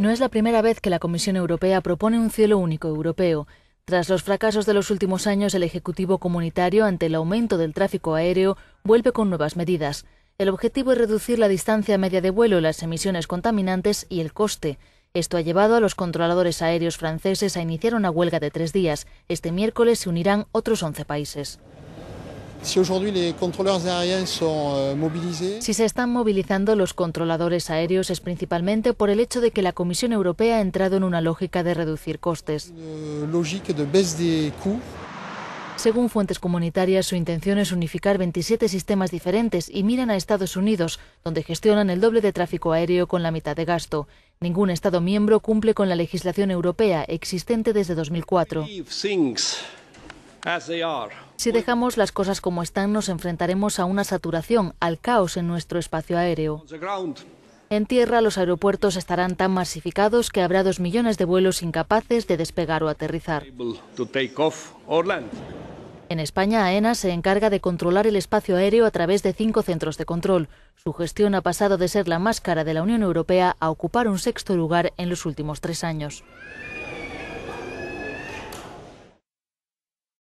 No es la primera vez que la Comisión Europea propone un cielo único europeo. Tras los fracasos de los últimos años, el Ejecutivo Comunitario, ante el aumento del tráfico aéreo, vuelve con nuevas medidas. El objetivo es reducir la distancia media de vuelo, las emisiones contaminantes y el coste. Esto ha llevado a los controladores aéreos franceses a iniciar una huelga de tres días. Este miércoles se unirán otros once países. Euh, si se están movilizando los controladores aéreos es principalmente por el hecho de que la Comisión Europea ha entrado en una lógica de reducir costes. Euh, Según fuentes comunitarias, su intención es unificar 27 sistemas diferentes y miran a Estados Unidos, donde gestionan el doble de tráfico aéreo con la mitad de gasto. Ningún Estado miembro cumple con la legislación europea existente desde 2004. Si dejamos las cosas como están, nos enfrentaremos a una saturación, al caos en nuestro espacio aéreo. En tierra, los aeropuertos estarán tan masificados que habrá dos millones de vuelos incapaces de despegar o aterrizar. En España, AENA se encarga de controlar el espacio aéreo a través de cinco centros de control. Su gestión ha pasado de ser la más cara de la Unión Europea a ocupar un sexto lugar en los últimos tres años.